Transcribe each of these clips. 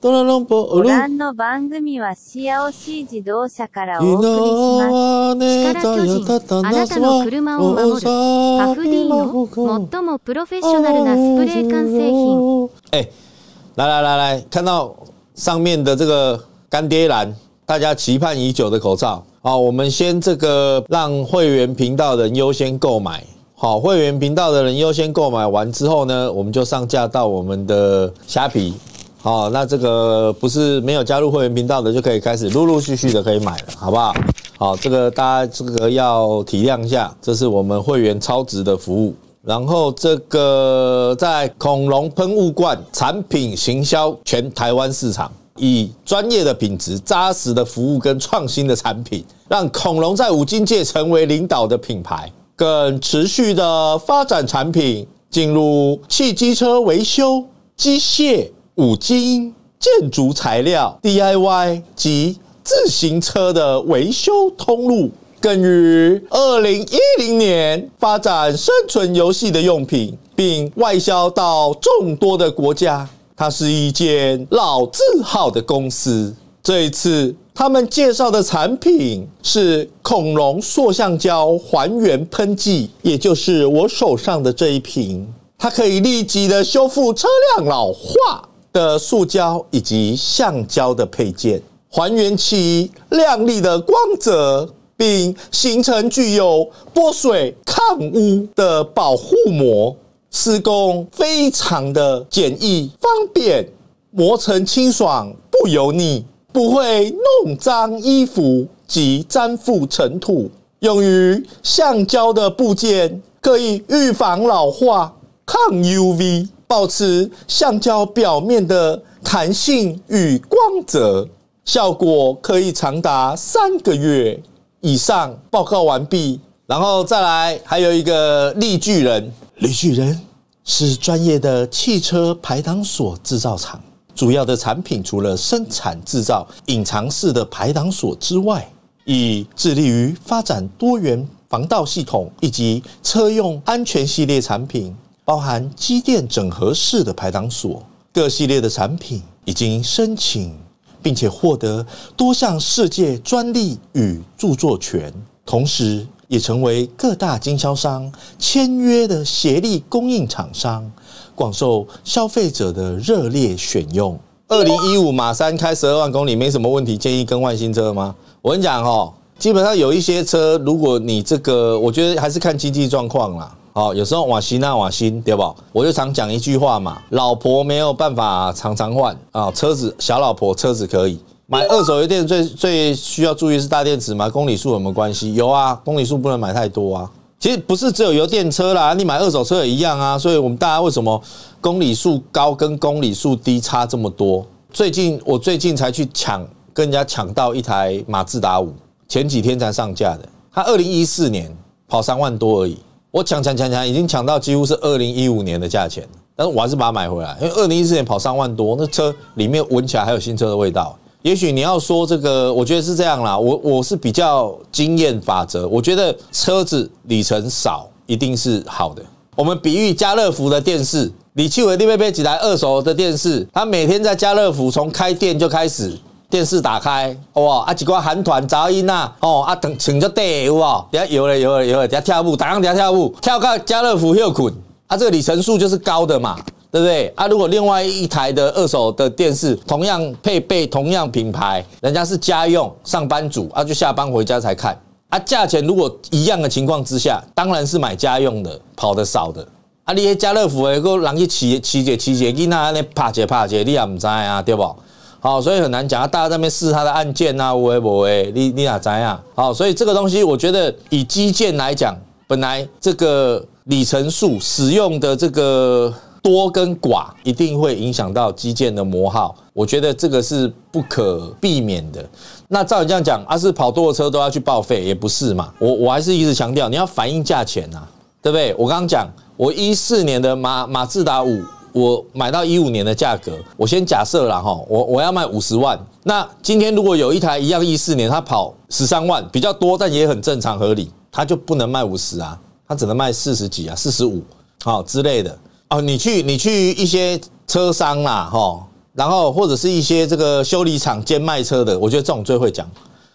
ドラロンポ。ご覧の番組はシアオシー自動車からお送りします。力巨人。あなたの車を守るパフディの最もプロフェッショナルなスプレー缶製品。哎，来来来来，看到上面的这个干爹蓝，大家期盼已久的口罩好，我们先这个让会员频道的人优先购买，好，会员频道的人优先购买完之后呢，我们就上架到我们的虾皮。哦，那这个不是没有加入会员频道的就可以开始，陆陆续续的可以买了，好不好？好，这个大家这个要体谅一下，这是我们会员超值的服务。然后这个在恐龙喷雾罐产品行销全台湾市场，以专业的品质、扎实的服务跟创新的产品，让恐龙在五金界成为领导的品牌，更持续的发展产品，进入汽机车维修、机械。五金、建筑材料、DIY 及自行车的维修通路，更于二零一零年发展生存游戏的用品，并外销到众多的国家。它是一间老字号的公司。这一次，他们介绍的产品是恐龙塑橡胶还原喷剂，也就是我手上的这一瓶，它可以立即的修复车辆老化。的塑胶以及橡胶的配件，还原其亮丽的光泽，并形成具有波水、抗污的保护膜。施工非常的简易方便，磨成清爽不油腻，不会弄脏衣服及粘附尘土。用于橡胶的部件，可以预防老化、抗 UV。保持橡胶表面的弹性与光泽，效果可以长达三个月以上。报告完毕，然后再来还有一个绿巨人。绿巨人是专业的汽车排挡锁制造厂，主要的产品除了生产制造隐藏式的排挡锁之外，以致力于发展多元防盗系统以及车用安全系列产品。包含机电整合式的排挡锁，各系列的产品已经申请并且获得多项世界专利与著作权，同时也成为各大经销商签约的协力供应厂商，广受消费者的热烈选用。二零一五马三开十二万公里没什么问题，建议更换新车吗？我跟你讲哦，基本上有一些车，如果你这个，我觉得还是看经济状况啦。哦，有时候瓦西纳、瓦西，对不？我就常讲一句话嘛：老婆没有办法常常换啊。车子小老婆车子可以买二手油电最最需要注意是大电池嘛？公里数有没有关系？有啊，公里数不能买太多啊。其实不是只有油电车啦，你买二手车也一样啊。所以我们大家为什么公里数高跟公里数低差这么多？最近我最近才去抢，跟人家抢到一台马自达五，前几天才上架的，它二零一四年跑三万多而已。我抢抢抢抢，已经抢到几乎是二零一五年的价钱，但是我还是把它买回来，因为二零一四年跑三万多，那车里面闻起来还有新车的味道。也许你要说这个，我觉得是这样啦。我我是比较经验法则，我觉得车子里程少一定是好的。我们比喻家乐福的电视，李奇伟那边几台二手的电视，他每天在家乐福从开店就开始。电视打开，哇！啊，几个韩团噪音呐，哦，啊，等穿着戴，有无？一下游了游了游了，等下跳舞，打完一下跳舞，跳到家乐福又滚。啊，这个里程数就是高的嘛，对不对？啊，如果另外一台的二手的电视，同样配备同样品牌，人家是家用，上班族，啊，就下班回家才看。啊，价钱如果一样的情况之下，当然是买家用的，跑得少的。啊，你家乐福的个，人去骑饲者饲者囡安咧拍者拍者，你也唔知啊，对不？好，所以很难讲啊！大家在那边试他的按键啊，微博哎，你你哪怎啊？好，所以这个东西，我觉得以基建来讲，本来这个里程数使用的这个多跟寡，一定会影响到基建的磨耗。我觉得这个是不可避免的。那照你这样讲，啊，是跑多的车都要去报废，也不是嘛？我我还是一直强调，你要反映价钱呐，对不对？我刚刚讲，我一四年的马马自达五。我买到一五年的价格，我先假设了哈，我我要卖五十万。那今天如果有一台一样一四年，它跑十三万，比较多，但也很正常合理，它就不能卖五十啊，它只能卖四十几啊，四十五好之类的哦。你去你去一些车商啦哈，然后或者是一些这个修理厂兼卖车的，我觉得这种最会讲。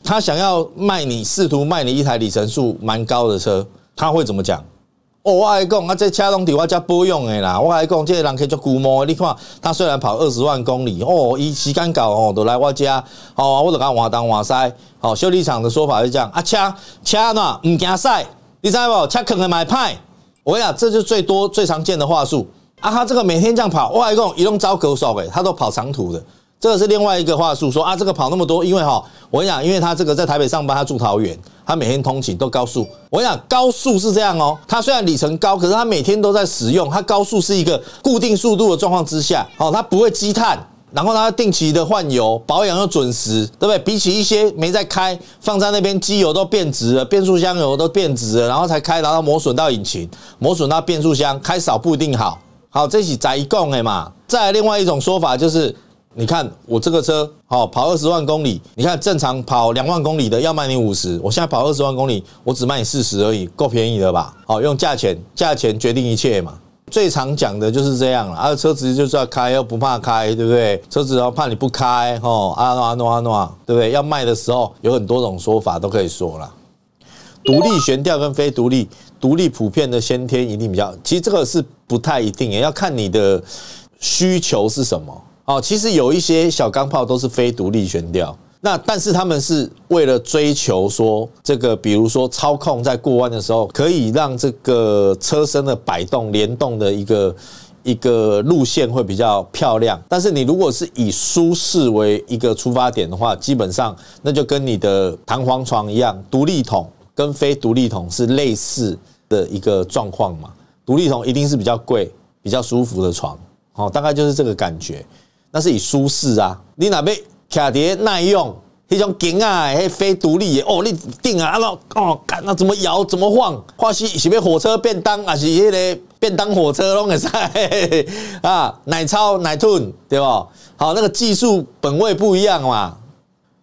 他想要卖你，试图卖你一台里程数蛮高的车，他会怎么讲？哦，我还讲，啊，这车拢伫我遮保养诶啦。我还讲，这些人可以做古摸，你看他虽然跑二十万公里，哦，伊时间到哦，都来我家，好，我就讲换东换西。好，修理厂的说法是这样，啊，车车呐，毋惊塞，你知无？车肯会买派，我讲，这就最多最常见的话术。啊，他这个每天这样跑，我还讲，伊拢招高手诶，他都跑长途的。这个是另外一个话术，说啊，这个跑那么多，因为哈，我跟你讲，因为他这个在台北上班，他住桃园，他每天通勤都高速。我跟你讲，高速是这样哦，它虽然里程高，可是他每天都在使用，它高速是一个固定速度的状况之下，哦，它不会积碳，然后它定期的换油保养又准时，对不对？比起一些没在开，放在那边，机油都变质了，变速箱油都变质了，然后才开，然后磨损到引擎，磨损到变速箱，开少不一定好。好，这是宅一共哎嘛。再另外一种说法就是。你看我这个车好跑二十万公里，你看正常跑两万公里的要卖你五十，我现在跑二十万公里，我只卖你四十而已，够便宜了吧？好，用价钱，价钱决定一切嘛。最常讲的就是这样了，啊，车子就是要开，又不怕开，对不对？车子要怕你不开，吼，啊诺啊诺啊诺啊，对不对？要卖的时候有很多种说法都可以说啦。独立悬吊跟非独立，独立普遍的先天一定比较，其实这个是不太一定，也要看你的需求是什么。哦，其实有一些小钢炮都是非独立悬吊，那但是他们是为了追求说这个，比如说操控在过弯的时候可以让这个车身的摆动联动的一个一个路线会比较漂亮。但是你如果是以舒适为一个出发点的话，基本上那就跟你的弹簧床一样，独立筒跟非独立筒是类似的一个状况嘛。独立筒一定是比较贵、比较舒服的床，哦，大概就是这个感觉。那是以舒适啊，你哪边卡碟耐用，迄种劲啊，迄非独立也哦，你定啊，啊哦，看那怎么摇怎么晃，或是是不火车便当，还是迄个便当火车拢嘿嘿，啊，奶超奶吞对吧？好，那个技术本位不一样嘛。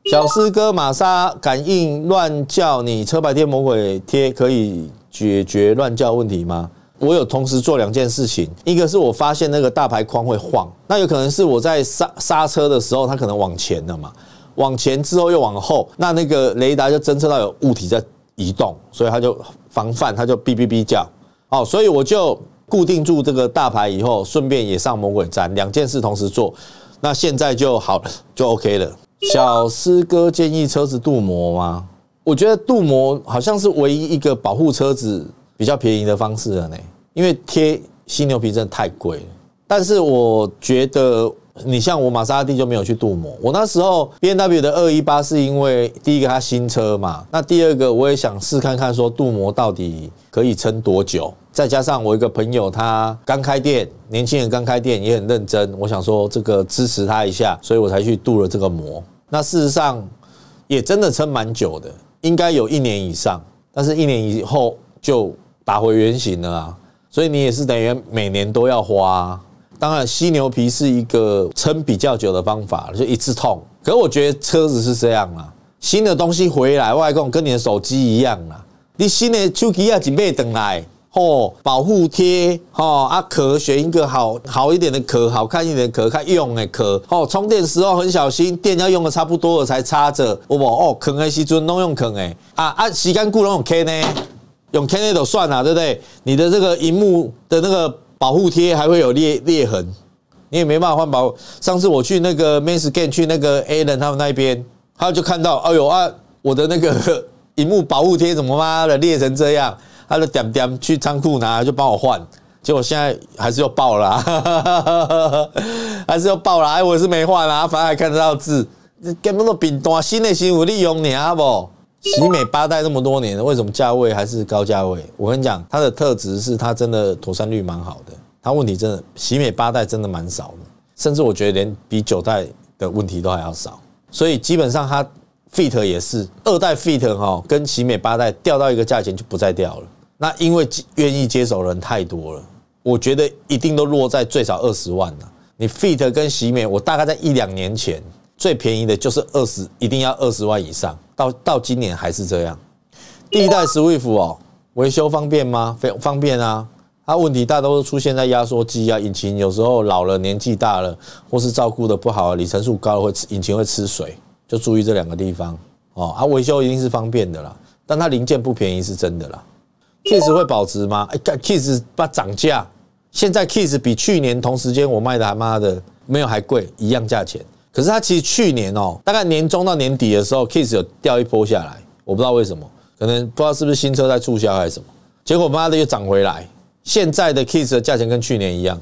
小师哥，玛莎感应乱叫，你车牌贴魔鬼贴可以解决乱叫问题吗？我有同时做两件事情，一个是我发现那个大牌框会晃，那有可能是我在刹刹车的时候，它可能往前了嘛，往前之后又往后，那那个雷达就侦测到有物体在移动，所以它就防范，它就哔哔哔叫，哦，所以我就固定住这个大牌以后，顺便也上魔鬼站，两件事同时做，那现在就好了，就 OK 了。小师哥建议车子镀膜吗？我觉得镀膜好像是唯一一个保护车子。比较便宜的方式了呢，因为贴犀牛皮真的太贵了。但是我觉得，你像我玛莎拉蒂就没有去镀膜。我那时候 B N W 的二一八是因为第一个它新车嘛，那第二个我也想试看看说镀膜到底可以撑多久。再加上我一个朋友他刚开店，年轻人刚开店也很认真，我想说这个支持他一下，所以我才去镀了这个膜。那事实上也真的撑蛮久的，应该有一年以上。但是一年以后就打回原形了啊！所以你也是等于每年都要花。当然，犀牛皮是一个撑比较久的方法，就一次痛。可我觉得车子是这样啦，新的东西回来外公跟你的手机一样啦。你新的手机下准备等来哦，保护贴哦啊壳选一个好好一点的壳，好看一点壳，看用的壳哦。充电时候很小心，电要用的差不多了才插着。我哦，啃的时阵拢用啃哎啊啊，时间过拢用 K 呢。用 c a n a d a 算啊，对不对？你的这个荧幕的那个保护贴还会有裂裂痕，你也没办法换保。上次我去那个 Main Scan，去那个 Alan 他们那边，他就看到，哎呦啊，我的那个 荧幕保护贴怎么妈的裂成这样？他就点点去仓库拿，就帮我换，结果现在还是又爆了，还是要爆了。哎，我是没换啊，反正还看得到字，根本都比断新的新有利用你啊不？喜美八代这么多年，为什么价位还是高价位？我跟你讲，它的特质是它真的妥善率蛮好的，它问题真的喜美八代真的蛮少的，甚至我觉得连比九代的问题都还要少。所以基本上它 Fit 也是二代 Fit 哈，跟喜美八代掉到一个价钱就不再掉了。那因为愿意接手人太多了，我觉得一定都落在最少二十万了。你 Fit 跟喜美，我大概在一两年前最便宜的就是二十，一定要二十万以上。到到今年还是这样，第一代 Swift 哦，维修方便吗？非方便啊，它问题大多都出现在压缩机啊，引擎有时候老了，年纪大了，或是照顾的不好，里程数高，会引擎会吃水，就注意这两个地方哦。啊，维修一定是方便的啦，但它零件不便宜是真的啦。Kiss 会保值吗？哎，Kiss 怕涨价，现在 Kiss 比去年同时间我卖的他妈的没有还贵，一样价钱。可是它其实去年哦，大概年中到年底的时候，Kiss 有掉一波下来，我不知道为什么，可能不知道是不是新车在促销还是什么。结果慢慢的又涨回来，现在的 Kiss 的价钱跟去年一样。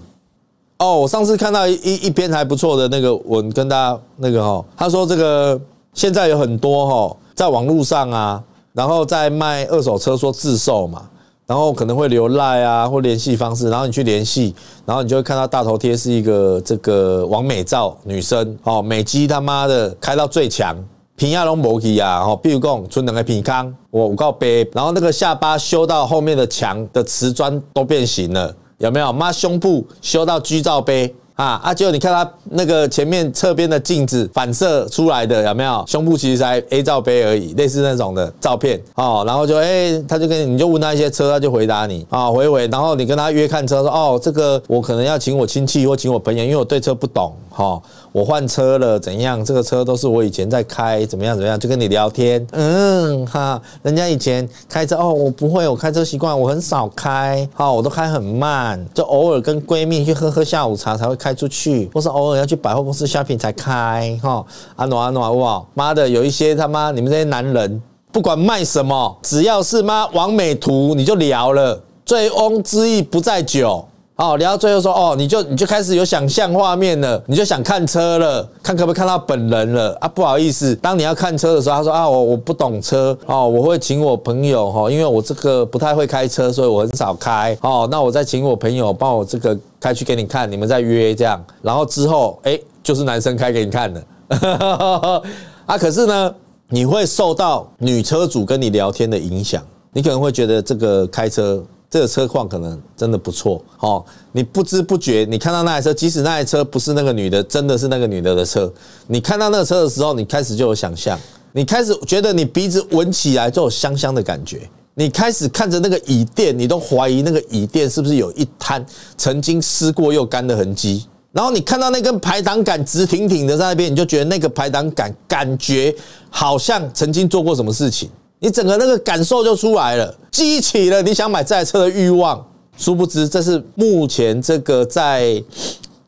哦，我上次看到一一篇还不错的那个，我跟大家那个哦，他说这个现在有很多哦，在网络上啊，然后在卖二手车，说自售嘛。然后可能会留赖啊，或联系方式，然后你去联系，然后你就会看到大头贴是一个这个王美照女生，哦，美肌他妈的开到最强，平亚龙摩羯啊，哦，比如讲，穿两个皮康，我我告白，然后那个下巴修到后面的墙的瓷砖都变形了，有没有？妈胸部修到巨罩杯。啊，阿果你看他那个前面侧边的镜子反射出来的有没有？胸部其实才 A 罩杯而已，类似那种的照片哦。然后就哎，他就跟你就问他一些车，他就回答你啊，回回。然后你跟他约看车，说哦，这个我可能要请我亲戚或请我朋友，因为我对车不懂，哦，我换车了，怎样？这个车都是我以前在开，怎么样？怎么样？就跟你聊天，嗯哈。人家以前开车哦，我不会，我开车习惯，我很少开，哈，我都开很慢，就偶尔跟闺蜜去喝喝下午茶才会开出去，或是偶尔要去百货公司 shopping 才开，哈。阿诺阿诺好不好？妈的，有一些他妈你们这些男人，不管卖什么，只要是妈网美图，你就聊了。醉翁之意不在酒。哦，聊到最后说哦，你就你就开始有想象画面了，你就想看车了，看可不可以看到本人了啊？不好意思，当你要看车的时候，他说啊，我我不懂车哦，我会请我朋友哈，因为我这个不太会开车，所以我很少开哦。那我再请我朋友帮我这个开去给你看，你们再约这样，然后之后哎，就是男生开给你看了，啊，可是呢，你会受到女车主跟你聊天的影响，你可能会觉得这个开车。这个车况可能真的不错哦。你不知不觉，你看到那台车，即使那台车不是那个女的，真的是那个女的的车。你看到那车的时候，你开始就有想象，你开始觉得你鼻子闻起来就有香香的感觉。你开始看着那个椅垫，你都怀疑那个椅垫是不是有一滩曾经湿过又干的痕迹。然后你看到那根排挡杆直挺挺的在那边，你就觉得那个排挡杆感觉好像曾经做过什么事情。你整个那个感受就出来了，激起了你想买这车的欲望。殊不知，这是目前这个在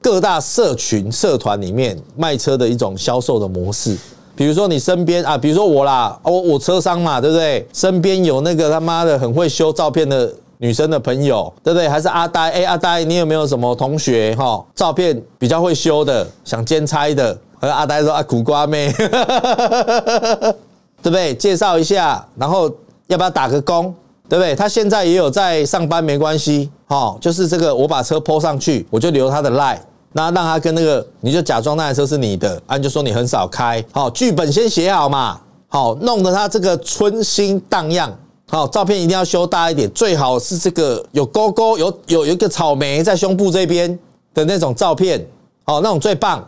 各大社群社团里面卖车的一种销售的模式。比如说你身边啊，比如说我啦，我我车商嘛，对不对？身边有那个他妈的很会修照片的女生的朋友，对不对？还是阿呆？哎，阿呆，你有没有什么同学哈？照片比较会修的，想兼差的？阿呆说啊，苦瓜妹。对不对？介绍一下，然后要不要打个工？对不对？他现在也有在上班，没关系。好，就是这个，我把车泼上去，我就留他的赖，那让他跟那个，你就假装那台车是你的，你就说你很少开。好，剧本先写好嘛。好，弄得他这个春心荡漾。好，照片一定要修大一点，最好是这个有勾勾，有有有一个草莓在胸部这边的那种照片。好，那种最棒。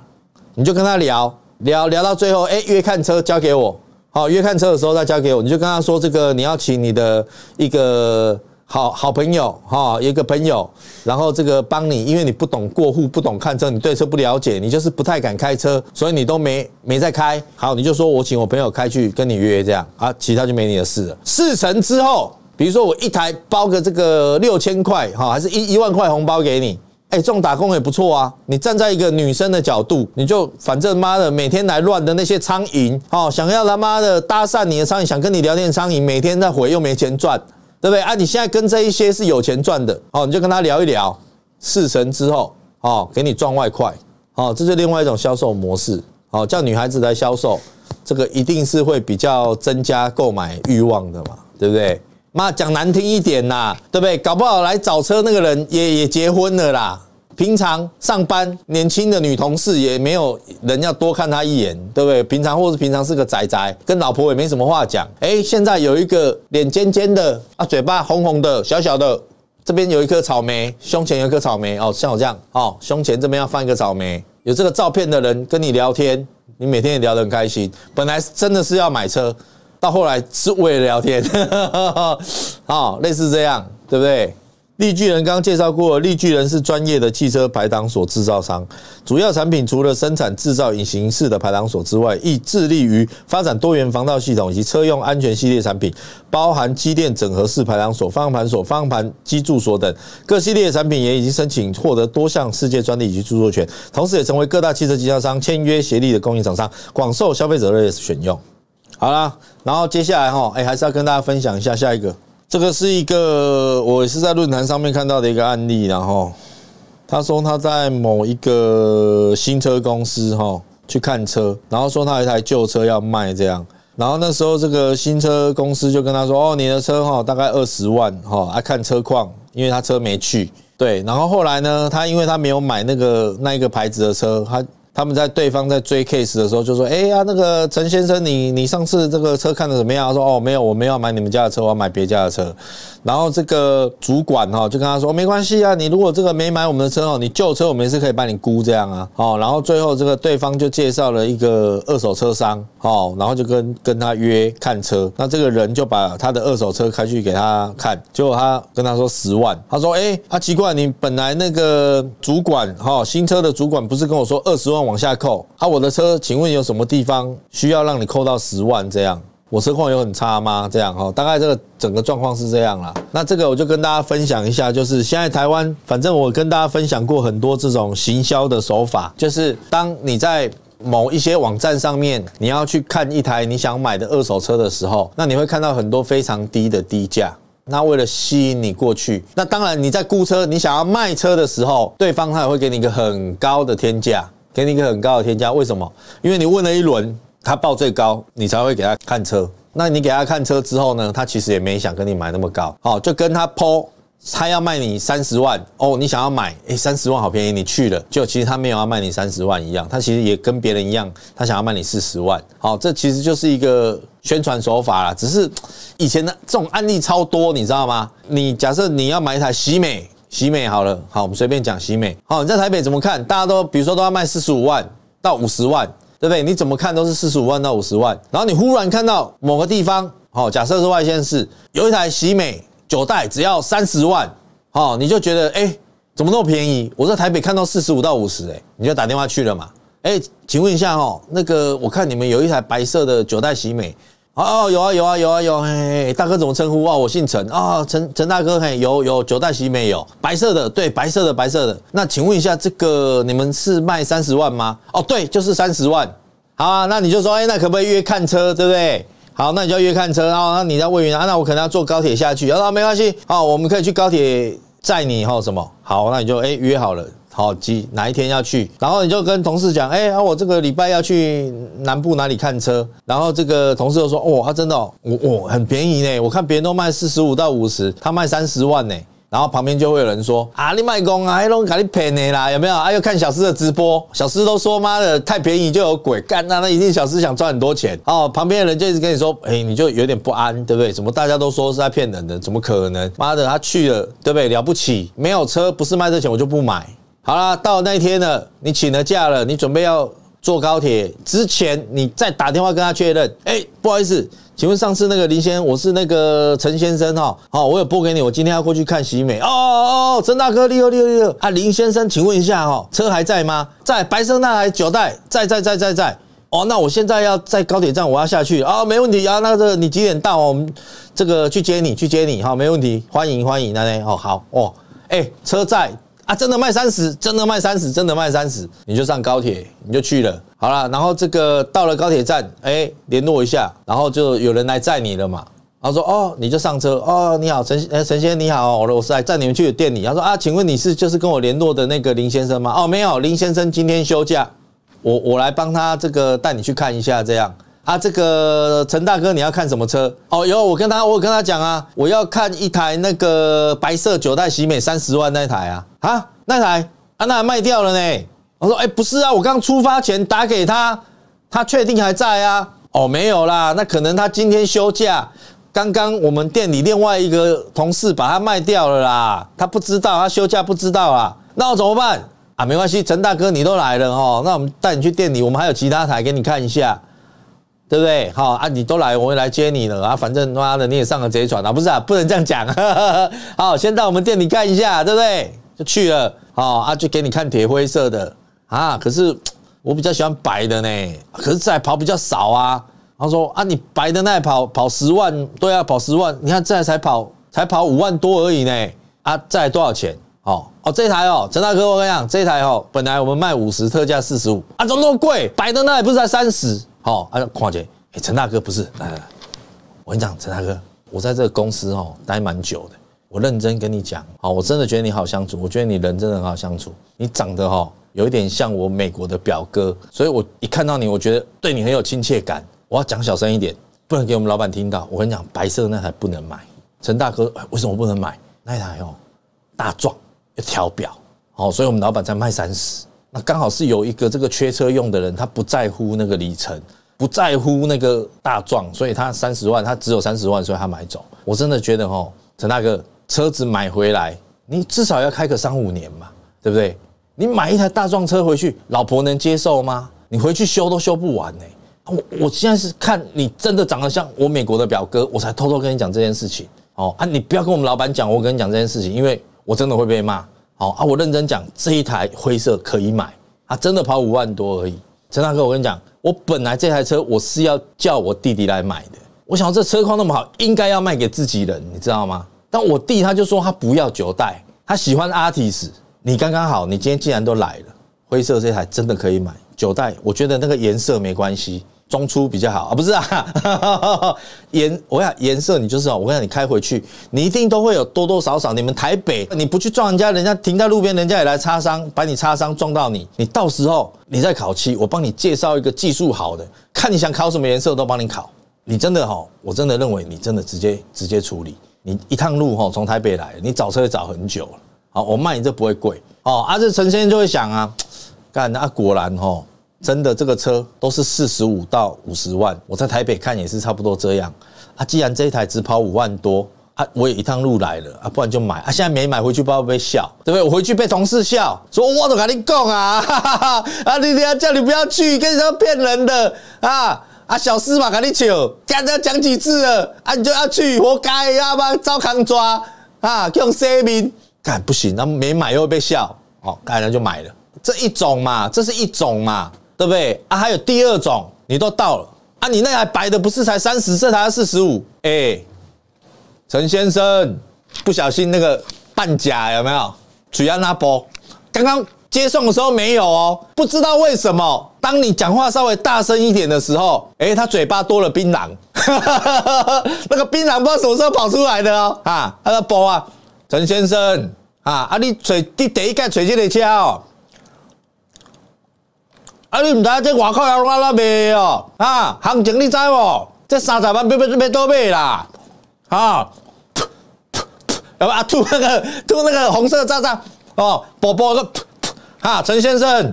你就跟他聊聊聊到最后，哎，约看车交给我。好约看车的时候再交给我，你就跟他说这个你要请你的一个好好朋友哈，一个朋友，然后这个帮你，因为你不懂过户，不懂看车，你对车不了解，你就是不太敢开车，所以你都没没在开。好，你就说我请我朋友开去跟你约这样啊，其他就没你的事了。事成之后，比如说我一台包个这个六千块哈，还是一一万块红包给你。哎，这种打工也不错啊！你站在一个女生的角度，你就反正妈的，每天来乱的那些苍蝇，哦，想要他妈的搭讪你的苍蝇，想跟你聊天的苍蝇，每天在回又没钱赚，对不对啊？你现在跟这一些是有钱赚的，哦，你就跟他聊一聊，事成之后，哦，给你赚外快，哦，这是另外一种销售模式，哦，叫女孩子来销售，这个一定是会比较增加购买欲望的嘛，对不对？妈讲难听一点啦，对不对？搞不好来找车那个人也也结婚了啦。平常上班，年轻的女同事也没有人要多看她一眼，对不对？平常或是平常是个宅宅，跟老婆也没什么话讲。哎，现在有一个脸尖尖的啊，嘴巴红红的，小小的，这边有一颗草莓，胸前有一颗草莓哦，像我这样哦，胸前这边要放一个草莓。有这个照片的人跟你聊天，你每天也聊得很开心。本来真的是要买车。到后来是为了聊天，好，类似这样，对不对？力巨人刚介绍过，力巨人是专业的汽车排挡锁制造商，主要产品除了生产制造隐形式的排挡锁之外，亦致力于发展多元防盗系统以及车用安全系列产品，包含机电整合式排挡锁、方向盘锁、方向盘机柱锁等。各系列产品也已经申请获得多项世界专利以及著作权，同时也成为各大汽车经销商签约协力的供应厂商广受消费者热选用。好啦，然后接下来哈，哎，还是要跟大家分享一下下一个。这个是一个我是在论坛上面看到的一个案例，然后他说他在某一个新车公司哈去看车，然后说他有一台旧车要卖这样，然后那时候这个新车公司就跟他说，哦，你的车哈大概二十万哈，啊看车况，因为他车没去。对，然后后来呢，他因为他没有买那个那一个牌子的车，他。他们在对方在追 case 的时候，就说：“哎呀，那个陈先生，你你上次这个车看的怎么样？”他说：“哦，没有，我没有买你们家的车，我要买别家的车。”然后这个主管哈就跟他说：“没关系啊，你如果这个没买我们的车哦，你旧车我们是可以帮你估这样啊。”哦，然后最后这个对方就介绍了一个二手车商。哦，然后就跟跟他约看车，那这个人就把他的二手车开去给他看，结果他跟他说十万，他说，哎，啊奇怪，你本来那个主管，哈，新车的主管不是跟我说二十万往下扣啊？我的车，请问有什么地方需要让你扣到十万这样？我车况有很差吗？这样，哈，大概这个整个状况是这样了。那这个我就跟大家分享一下，就是现在台湾，反正我跟大家分享过很多这种行销的手法，就是当你在某一些网站上面，你要去看一台你想买的二手车的时候，那你会看到很多非常低的低价。那为了吸引你过去，那当然你在估车，你想要卖车的时候，对方他也会给你一个很高的天价，给你一个很高的天价。为什么？因为你问了一轮，他报最高，你才会给他看车。那你给他看车之后呢？他其实也没想跟你买那么高，好，就跟他抛。他要卖你三十万哦，你想要买，哎，三十万好便宜，你去了就其实他没有要卖你三十万一样，他其实也跟别人一样，他想要卖你四十万。好，这其实就是一个宣传手法啦。只是以前的这种案例超多，你知道吗？你假设你要买一台喜美，喜美好了，好，我们随便讲喜美。好，你在台北怎么看？大家都比如说都要卖四十五万到五十万，对不对？你怎么看都是四十五万到五十万。然后你忽然看到某个地方，好，假设是外县市，有一台喜美。九代只要三十万，好，你就觉得哎，怎么那么便宜？我在台北看到四十五到五十，哎，你就打电话去了嘛？哎，请问一下哦，那个我看你们有一台白色的九代喜美，哦，有啊，有啊，有啊，有，哎，大哥怎么称呼啊？我姓陈啊，陈陈大哥，哎，有有九代喜美有白色的，对，白色的白色的，那请问一下这个你们是卖三十万吗？哦，对，就是三十万，好啊，那你就说，哎，那可不可以约看车，对不对？好，那你就约看车啊，那你在问员啊，那我可能要坐高铁下去，啊，没关系，好，我们可以去高铁载你，以后什么？好，那你就哎约好了，好，几哪一天要去？然后你就跟同事讲，哎，我这个礼拜要去南部哪里看车？然后这个同事又说，他真的，我我很便宜呢，我看别人都卖四十五到五十，他卖三十万呢。然后旁边就会有人说啊，你卖公啊，黑弄搞你骗你啦，有没有？啊，又看小师的直播，小师都说妈的太便宜就有鬼，干那那一定小师想赚很多钱。哦，旁边的人就一直跟你说，哎，你就有点不安，对不对？怎么大家都说是在骗人的？怎么可能？妈的，他去了，对不对？了不起，没有车不是卖这钱我就不买。好了，到那一天了，你请了假了，你准备要坐高铁之前，你再打电话跟他确认，哎。不好意思，请问上次那个林先，我是那个陈先生哈。好，我有拨给你，我今天要过去看喜美哦哦，哦，陈大哥六六六六啊！林先生，请问一下哈，车还在吗？在，白色那台九代，在在在在在。哦，那我现在要在高铁站，我要下去啊，没问题啊。那个你几点到？我们这个去接你，去接你哈，没问题，欢迎欢迎，那那哦，好哦，哎，车在。啊，真的卖三十，真的卖三十，真的卖三十，你就上高铁，你就去了，好了，然后这个到了高铁站，哎，联络一下，然后就有人来载你了嘛。他说，哦，你就上车，哦，你好，陈，陈先生你好，我我是来载你们去店里。他说，啊，请问你是就是跟我联络的那个林先生吗？哦，没有，林先生今天休假，我我来帮他这个带你去看一下这样。啊，这个陈大哥你要看什么车？哦，有，我跟他我跟他讲啊，我要看一台那个白色九代喜美三十万那台啊。啊，那台啊那台卖掉了呢。我说，哎，不是啊，我刚出发前打给他，他确定还在啊。哦，没有啦，那可能他今天休假。刚刚我们店里另外一个同事把他卖掉了啦，他不知道，他休假不知道啊。那我怎么办啊？没关系，陈大哥你都来了哦，那我们带你去店里，我们还有其他台给你看一下，对不对？好啊，你都来，我会来接你了啊。反正妈的你也上了贼船啊，不是？啊，不能这样讲啊。好，先到我们店里看一下，对不对？去了，好啊，就给你看铁灰色的啊。可是我比较喜欢白的呢。可是这台跑比较少啊。他说啊，你白的那台跑跑十万对啊，跑十万，你看这台才跑才跑五万多而已呢。啊，这台多少钱？哦哦，这台哦，陈大哥我跟你讲，这台哦，本来我们卖五十，特价四十五。啊，怎么那么贵？白的那台不是才三十？好，他说况且，哎，陈大哥不是，来来来，我跟你讲，陈大哥，我在这个公司哦待蛮久的。我认真跟你讲，好，我真的觉得你好相处，我觉得你人真的很好相处。你长得哈，有一点像我美国的表哥，所以我一看到你，我觉得对你很有亲切感。我要讲小声一点，不能给我们老板听到。我跟你讲，白色那台不能买，陈大哥，为什么不能买？那台哦，大壮要调表，好，所以我们老板才卖三十。那刚好是有一个这个缺车用的人，他不在乎那个里程，不在乎那个大壮，所以他三十万，他只有三十万，所以他买走。我真的觉得哈，陈大哥。车子买回来，你至少要开个三五年嘛，对不对？你买一台大众车回去，老婆能接受吗？你回去修都修不完呢。我我现在是看你真的长得像我美国的表哥，我才偷偷跟你讲这件事情。哦啊，你不要跟我们老板讲，我跟你讲这件事情，因为我真的会被骂。好啊，我认真讲，这一台灰色可以买，它真的跑五万多而已。陈大哥，我跟你讲，我本来这台车我是要叫我弟弟来买的，我想这车况那么好，应该要卖给自己人，你知道吗？但我弟他就说他不要九代，他喜欢阿提斯。你刚刚好，你今天竟然都来了。灰色这台真的可以买九代，我觉得那个颜色没关系，中出比较好啊，不是啊？颜，我想颜色，你就是哦。我跟你讲，你开回去，你一定都会有多多少少。你们台北，你不去撞人家，人家停在路边，人家也来擦伤，把你擦伤撞到你。你到时候你再烤漆，我帮你介绍一个技术好的，看你想烤什么颜色都帮你烤。你真的哈，我真的认为你真的直接直接处理。你一趟路哈，从台北来，你找车找很久好，我卖你这不会贵哦。啊，这陈先生就会想啊，干啊，果然哈，真的这个车都是四十五到五十万。我在台北看也是差不多这样。啊，既然这一台只跑五万多，啊，我也一趟路来了啊，不然就买啊。现在没买回去，不要被笑，对不对？我回去被同事笑，说我怎跟你讲啊？啊，你等下叫你不要去，跟你说骗人的啊。啊，小事嘛，跟你笑，刚才讲几次了，啊，你就要去，活该，要然遭康抓啊，用生命，干不行，那没买又会被笑，哦，干人就买了，这一种嘛，这是一种嘛，对不对？啊，还有第二种，你都到了，啊，你那台白的不是才三十，这台要四十五，哎，陈先生，不小心那个半假有没有？取样那波，刚刚。接送的时候没有哦，不知道为什么，当你讲话稍微大声一点的时候，哎，他嘴巴多了槟榔，那个槟榔不知道什么时候跑出来的哦，啊，他说宝啊，陈先生啊，啊你嘴你第一盖嘴就来哦，啊你唔知啊，这外口要拉拉怎卖哦，啊行情你知无？这三十万标标准多倒卖啦，啊，要不啊吐那个吐那个红色渣渣哦，宝宝个。哈，陈先生，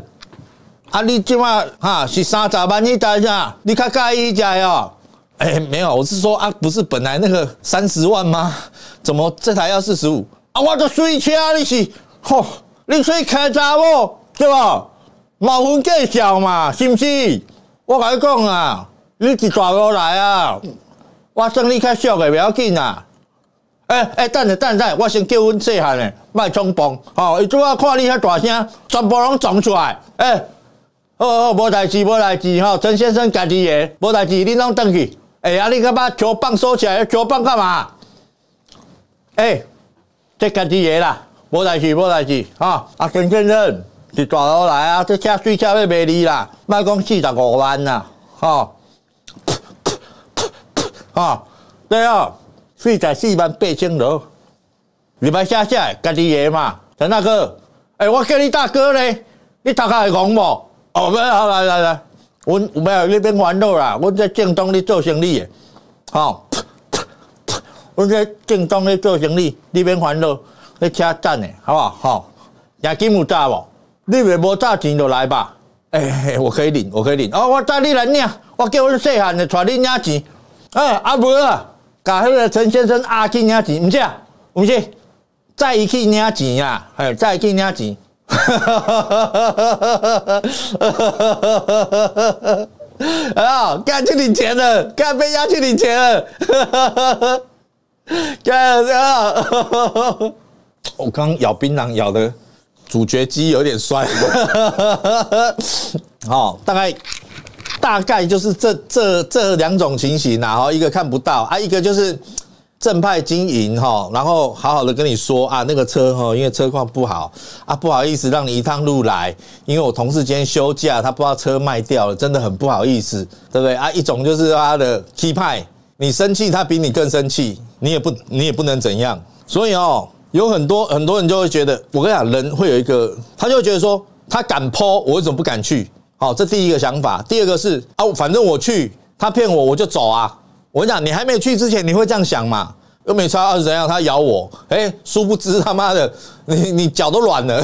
啊，你今晚哈是三十万你等一下，你看看一家哟。哎，没有，我是说啊，不是本来那个三十万吗？怎么这台要四十五？啊，我的水车，你是吼，你水开查哦，对吧？毛混计较嘛，是不是？我跟你讲啊，你是大陆来啊，我送你较俗的不要紧啊。哎哎，等下等下，我先叫阮细汉诶，莫冲动吼！伊拄啊看你遐大声，全部拢撞出来。诶、好好好，无代志无代志吼，陈先生家己诶，无代志，你拢等去。诶，啊，你个把球棒收起来，球棒干嘛？诶，这家己诶啦，无代志无代志吼。阿陈先生是大佬来啊，这车最车要卖你啦，卖讲四十五万呐，哈！对啊、样。四十四万八千六，你们写写，家己爷嘛，陈大哥，哎，我叫你大哥嘞，你头壳会戆无？哦，来来来来，我没有那边玩路啦，我在京东哩做生意的，好，我在京东哩做生意，那边玩路，去车站的，好不好？好，押金有诈无？你袂无诈钱就来吧。哎，我可以领，我可以领，哦，我带你来领，我叫阮细汉的揣你领钱，哎，阿梅啊。搞那个陈先生啊，去领钱，唔去，唔去，在去领钱呀，哎，再去领钱，啊，该去领钱了，该飞要去领钱了，干这 啊！我刚咬槟榔，咬的咀嚼肌有点衰，好，大概。大概就是这这这两种情形啊，哈，一个看不到啊，一个就是正派经营哈，然后好好的跟你说啊，那个车哈，因为车况不好啊，不好意思让你一趟路来，因为我同事今天休假，他不知道车卖掉了，真的很不好意思，对不对啊？一种就是他的 key 派，你生气他比你更生气，你也不你也不能怎样，所以哦，有很多很多人就会觉得，我跟你讲，人会有一个，他就觉得说，他敢泼，我为什么不敢去？好，这第一个想法，第二个是啊，反正我去，他骗我我就走啊。我讲你还没有去之前，你会这样想嘛？又没穿二十样，他咬我，哎，殊不知他妈的，你你脚都软了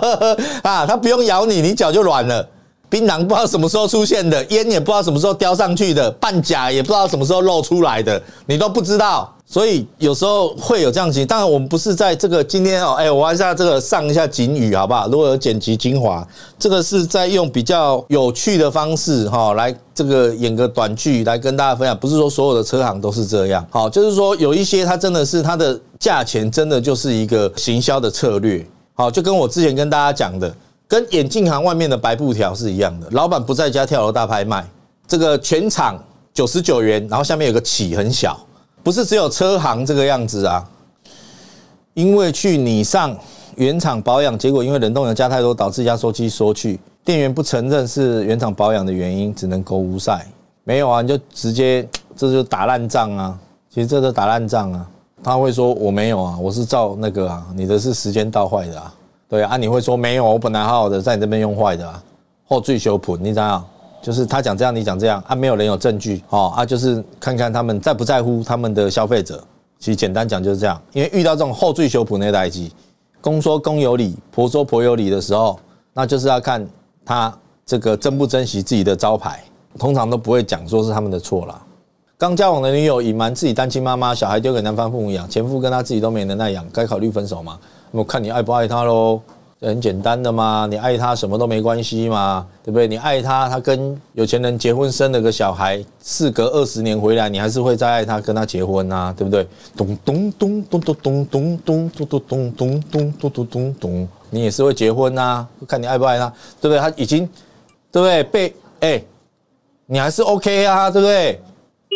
啊！他不用咬你，你脚就软了。槟榔不知道什么时候出现的，烟也不知道什么时候叼上去的，半甲也不知道什么时候露出来的，你都不知道。所以有时候会有这样型，当然我们不是在这个今天哦，哎，还是要这个上一下锦语好不好？如果有剪辑精华，这个是在用比较有趣的方式哈，来这个演个短剧来跟大家分享。不是说所有的车行都是这样，好，就是说有一些它真的是它的价钱真的就是一个行销的策略，好，就跟我之前跟大家讲的，跟眼镜行外面的白布条是一样的，老板不在家跳楼大拍卖，这个全场九十九元，然后下面有个起很小。不是只有车行这个样子啊，因为去你上原厂保养，结果因为冷冻油加太多导致压缩机缩去，店员不承认是原厂保养的原因，只能勾无晒。没有啊，你就直接这就打烂仗啊。其实这都打烂仗啊。他会说我没有啊，我是照那个啊，你的是时间到坏的。啊。对啊，你会说没有，我本来好好的在你这边用坏的啊，后最修谱你怎样？就是他讲这样，你讲这样，啊没有人有证据哦，啊就是看看他们在不在乎他们的消费者。其实简单讲就是这样，因为遇到这种后缀修补那代机，公说公有理，婆说婆有理的时候，那就是要看他这个珍不珍惜自己的招牌，通常都不会讲说是他们的错了。刚交往的女友隐瞒自己单亲妈妈，小孩丢给男方父母养，前夫跟他自己都没能耐养，该考虑分手吗？我看你爱不爱他喽。很简单的嘛，你爱他什么都没关系嘛，对不对？你爱他，他跟有钱人结婚生了个小孩，事隔二十年回来，你还是会再爱他，跟他结婚呐，对不对？咚咚咚咚咚咚咚咚咚咚咚咚咚咚咚咚，你也是会结婚呐，看你爱不爱他，对不对？他已经，对不对？被哎，你还是 OK 啊，对不对？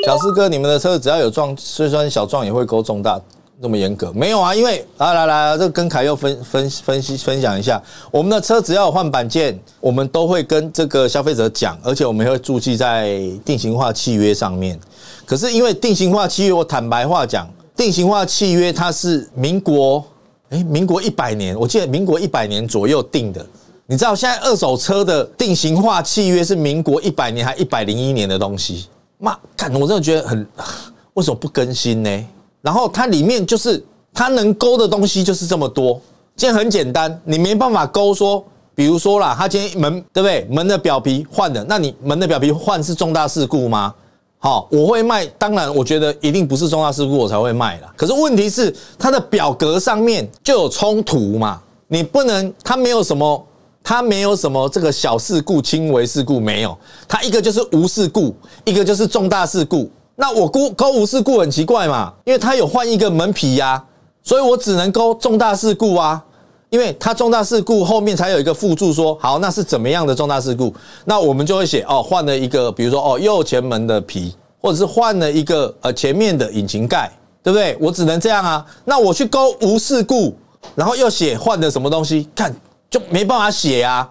小四哥，你们的车只要有撞，虽然小撞也会勾重大。那么严格没有啊？因为来来来，这跟凯又分分分析分享一下，我们的车只要有换板件，我们都会跟这个消费者讲，而且我们会注记在定型化契约上面。可是因为定型化契约，我坦白话讲，定型化契约它是民国哎，民国一百年，我记得民国一百年左右定的。你知道现在二手车的定型化契约是民国一百年还一百零一年的东西？妈，看我真的觉得很，为什么不更新呢？然后它里面就是它能勾的东西就是这么多，今天很简单，你没办法勾说，比如说啦，它今天门对不对？门的表皮换的，那你门的表皮换是重大事故吗？好，我会卖，当然我觉得一定不是重大事故我才会卖啦。可是问题是它的表格上面就有冲突嘛？你不能，它没有什么，它没有什么这个小事故、轻微事故没有，它一个就是无事故，一个就是重大事故。那我估勾无事故很奇怪嘛，因为它有换一个门皮呀，所以我只能勾重大事故啊，因为它重大事故后面才有一个附注说，好，那是怎么样的重大事故？那我们就会写哦，换了一个，比如说哦，右前门的皮，或者是换了一个呃前面的引擎盖，对不对？我只能这样啊。那我去勾无事故，然后又写换的什么东西，看就没办法写呀，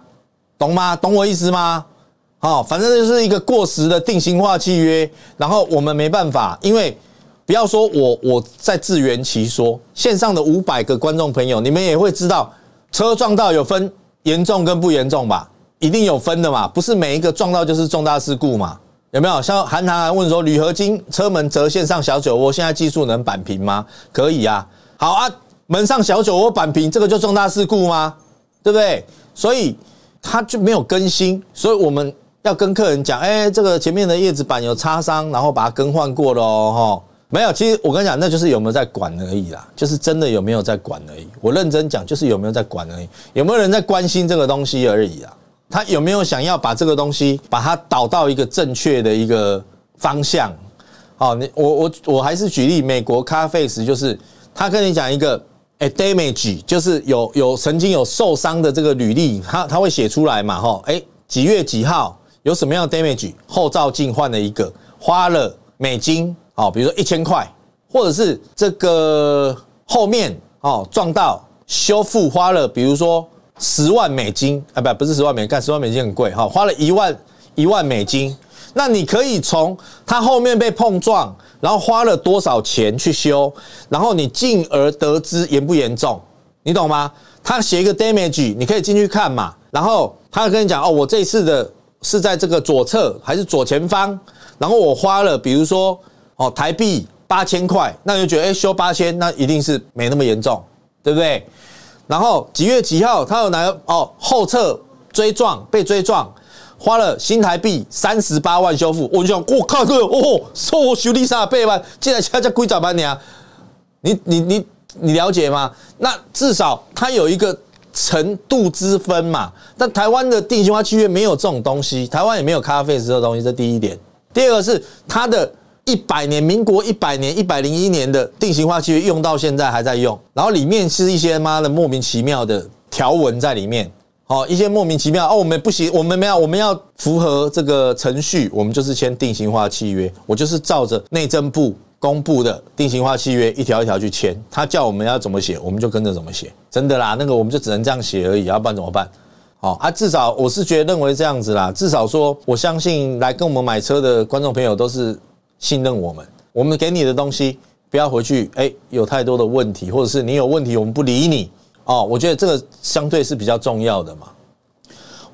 懂吗？懂我意思吗？好，反正就是一个过时的定型化契约，然后我们没办法，因为不要说我我在自圆其说。线上的五百个观众朋友，你们也会知道，车撞到有分严重跟不严重吧？一定有分的嘛，不是每一个撞到就是重大事故嘛？有没有？像韩唐还问说，铝合金车门折线上小酒窝，现在技术能扳平吗？可以啊，好啊，门上小酒窝扳平，这个就重大事故吗？对不对？所以他就没有更新，所以我们。要跟客人讲，哎，这个前面的叶子板有擦伤，然后把它更换过了哦。哈，没有，其实我跟你讲，那就是有没有在管而已啦，就是真的有没有在管而已。我认真讲，就是有没有在管而已，有没有人在关心这个东西而已啦。他有没有想要把这个东西把它导到一个正确的一个方向？好，你我我我还是举例，美国咖啡师就是他跟你讲一个，哎，damage 就是有有曾经有受伤的这个履历，他他会写出来嘛？哈，哎，几月几号？有什么样的 damage？后照镜换了一个，花了美金哦，比如说一千块，或者是这个后面哦撞到修复花了，比如说十万美金啊，不不是十万美金，十万美金很贵哈，花了一万一万美金。那你可以从它后面被碰撞，然后花了多少钱去修，然后你进而得知严不严重，你懂吗？他写一个 damage，你可以进去看嘛，然后他跟你讲哦，我这次的。是在这个左侧还是左前方？然后我花了，比如说，哦，台币八千块，那就觉得，哎，修八千，那一定是没那么严重，对不对？然后几月几号，他又来，哦，后侧追撞，被追撞，花了新台币三十八万修复，我就想，我靠，个哦，收我修理的背万，竟然现在龟爪班你啊？你你你你了解吗？那至少他有一个。程度之分嘛，但台湾的定型化契约没有这种东西，台湾也没有咖啡这类东西，这第一点。第二个是它的一百年，民国一百年，一百零一年的定型化契约用到现在还在用，然后里面是一些妈的莫名其妙的条文在里面，好，一些莫名其妙哦，我们不行，我们没有，我们要符合这个程序，我们就是签定型化契约，我就是照着内政部。公布的定型化契约一条一条去签，他叫我们要怎么写，我们就跟着怎么写，真的啦，那个我们就只能这样写而已，要不然怎么办？好，啊，至少我是觉得认为这样子啦，至少说我相信来跟我们买车的观众朋友都是信任我们，我们给你的东西不要回去，哎，有太多的问题，或者是你有问题我们不理你，哦，我觉得这个相对是比较重要的嘛。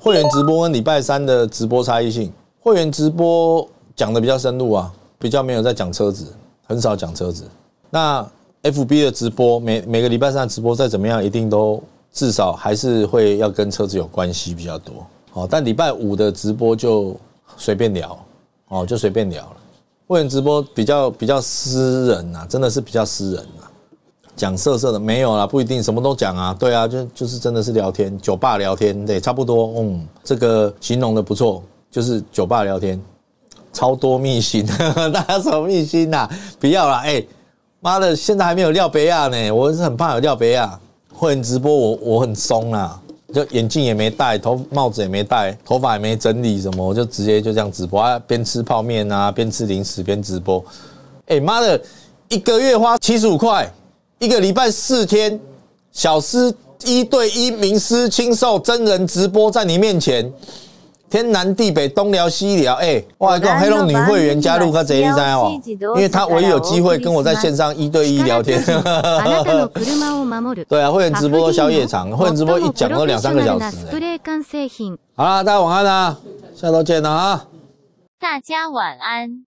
会员直播跟礼拜三的直播差异性，会员直播讲的比较深入啊，比较没有在讲车子。很少讲车子，那 F B 的直播每每个礼拜三直播再怎么样，一定都至少还是会要跟车子有关系比较多。哦，但礼拜五的直播就随便聊，哦，就随便聊了。会员直播比较比较私人呐，真的是比较私人呐，讲色色的没有啦，不一定什么都讲啊。对啊，就就是真的是聊天，酒吧聊天，对，差不多。嗯，这个形容的不错，就是酒吧聊天。超多秘辛，大家什么秘辛呐？不要了，哎，妈的，现在还没有廖北亚呢。我是很怕有廖北亚，混直播我我很松啊，就眼镜也没戴，头帽子也没戴，头发也没整理什么，我就直接就这样直播，边吃泡面啊，边吃零食边直播。哎，妈的，一个月花七十五块，一个礼拜四天，小师一对一名师亲授真人直播在你面前。天南地北，东聊西聊，哎，哇靠！黑龙女会员加入个这一张哦，因为她唯一有机会跟我在线上一对一聊天。对啊，会员直播都宵夜场，会员直播一讲都两三个小时。好了，大家晚安啊，下周见啦、啊，大家晚安。